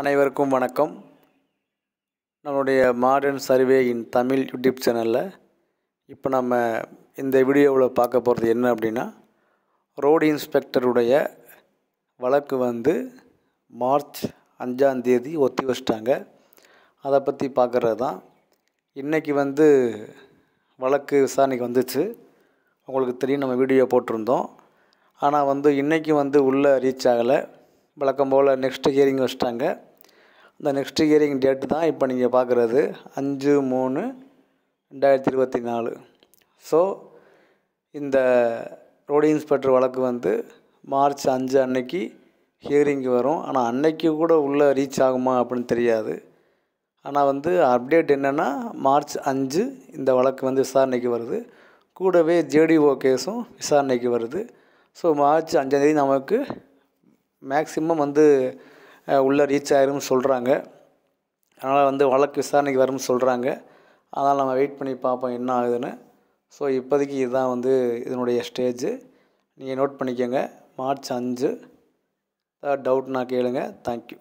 அனைவருக்கும் வணக்கம் நம்மளுடைய modern survey in Tamil YouTube சேனலில் இப்போ நம்ம இந்த வீடியோவில் பார்க்க போகிறது என்ன அப்படின்னா ரோடு இன்ஸ்பெக்டருடைய வழக்கு வந்து மார்ச் அஞ்சாந்தேதி ஒத்தி வச்சிட்டாங்க அதை பற்றி பார்க்குறது தான் இன்றைக்கி வந்து வழக்கு விசாரணைக்கு வந்துச்சு உங்களுக்கு தெரியும் நம்ம வீடியோ போட்டிருந்தோம் ஆனால் வந்து இன்றைக்கி வந்து உள்ளே ரீச் ஆகலை வழக்கம் போல் நெக்ஸ்ட்டு ஹியரிங் வச்சிட்டாங்க இந்த நெக்ஸ்ட் இயரிங் டேட்டு தான் இப்போ நீங்கள் பார்க்குறது அஞ்சு மூணு ரெண்டாயிரத்தி இருபத்தி நாலு ஸோ இந்த ரோடு இன்ஸ்பெக்டர் வழக்கு வந்து மார்ச் அஞ்சு அன்னைக்கு ஹியரிங்க்கு வரும் ஆனால் அன்னைக்கு கூட உள்ளே ரீச் ஆகுமா அப்படின்னு தெரியாது ஆனால் வந்து அப்டேட் என்னென்னா மார்ச் அஞ்சு இந்த வழக்கு வந்து விசாரணைக்கு வருது கூடவே ஜேடிஓ கேஸும் விசாரணைக்கு வருது ஸோ மார்ச் அஞ்சாந்தேதி நமக்கு மேக்சிமம் வந்து உள்ளே ரீச் ஆகிரும்னு சொல்கிறாங்க அதனால் வந்து வழக்கு விசாரணைக்கு வரும்னு சொல்கிறாங்க அதனால் நம்ம வெயிட் பண்ணி பார்ப்போம் என்ன ஆகுதுன்னு ஸோ இப்போதைக்கு இதுதான் வந்து இதனுடைய ஸ்டேஜு நீங்கள் நோட் பண்ணிக்கோங்க மார்ச் அஞ்சு டவுட்னா கேளுங்கள் தேங்க்யூ